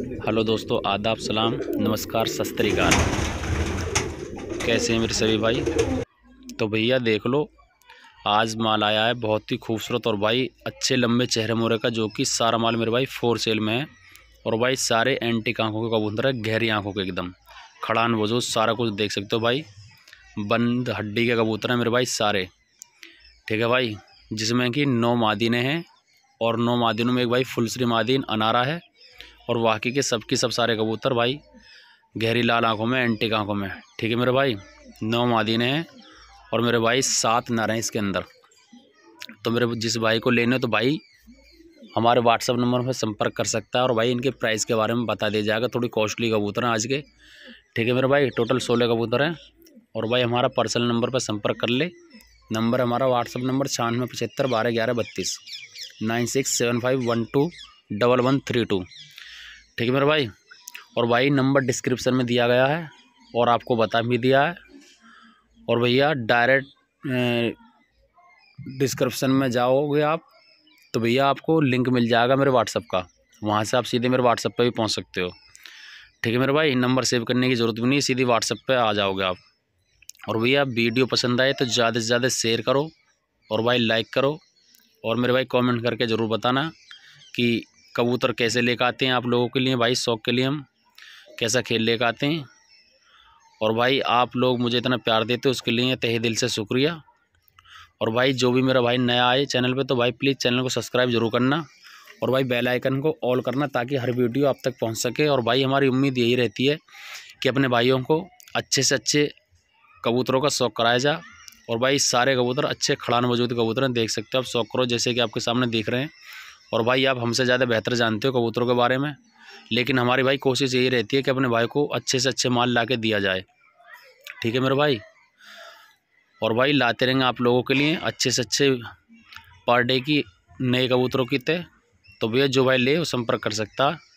hello दोस्तों आदाब सलाम नमस्कार सस्त्रीकाल कैसे हैं मेरे सभी भाई तो भैया देख लो आज माल आया है बहुत ही खूबसूरत और भाई अच्छे लंबे चेहरे मोरे का जो कि सारा माल मेरे भाई फोर सेल में है और भाई सारे एंटिक आँखों के कबूतर है गहरी आँखों के एकदम खड़ान वजूद सारा कुछ देख सकते हो भाई बंद हड्डी के कबूतर हैं मेरे भाई सारे ठीक है भाई जिसमें कि नौ मादिने हैं और नौ मादिनों में एक भाई फुलसरी मादिन अनारा है और वाकई के सब के सब सारे कबूतर भाई गहरी लाल आँखों में एंटिक आँखों में ठीक है मेरे भाई नौ मादिने हैं और मेरे भाई सात नर हैं इसके अंदर तो मेरे जिस भाई को लेने तो भाई हमारे व्हाट्सअप नंबर पर संपर्क कर सकता है और भाई इनके प्राइस के बारे में बता दिया जाएगा थोड़ी कॉस्टली कबूतर हैं आज के ठीक है मेरे भाई टोटल सोलह कबूतर हैं और भाई हमारा पर्सनल नंबर पर संपर्क कर ले नंबर हमारा व्हाट्सअप नंबर छियानवे पचहत्तर बारह ग्यारह बत्तीस nine six seven five one two double one three two ठीक है मेरे भाई और भाई नंबर डिस्क्रिप्शन में दिया गया है और आपको बता भी दिया है और भैया डायरेक्ट डिस्क्रिप्शन में जाओगे आप तो भैया आपको लिंक मिल जाएगा मेरे व्हाट्सअप का वहाँ से आप सीधे मेरे व्हाट्सअप पर भी पहुँच सकते हो ठीक है मेरे भाई नंबर सेव करने की ज़रूरत भी नहीं सीधे व्हाट्सअप पर आ जाओगे आप और भैया वीडियो पसंद आए तो ज़्यादा से ज़्यादा शेयर करो और भाई लाइक करो और मेरे भाई कमेंट करके ज़रूर बताना कि कबूतर कैसे ले आते हैं आप लोगों के लिए भाई शौक़ के लिए हम कैसा खेल ले आते हैं और भाई आप लोग मुझे इतना प्यार देते हो उसके लिए तहे दिल से शुक्रिया और भाई जो भी मेरा भाई नया आए चैनल पे तो भाई प्लीज़ चैनल को सब्सक्राइब जरूर करना और भाई बेल आइकन को ऑल करना ताकि हर वीडियो आप तक पहुंच सके और भाई हमारी उम्मीद यही रहती है कि अपने भाइयों को अच्छे से अच्छे कबूतरों का शौक़ कराया जा और भाई सारे कबूतर अच्छे खड़ान मौजूद कबूतर देख सकते हो आप शौक करो जैसे कि आपके सामने देख रहे हैं और भाई आप हमसे ज़्यादा बेहतर जानते हो कबूतरों के बारे में लेकिन हमारी भाई कोशिश यही रहती है कि अपने भाई को अच्छे से अच्छे माल ला दिया जाए ठीक है मेरे भाई और भाई लाते रहेंगे आप लोगों के लिए अच्छे से अच्छे पर डे की नए कबूतरों की तय तो भैया जो भाई ले वो संपर्क कर सकता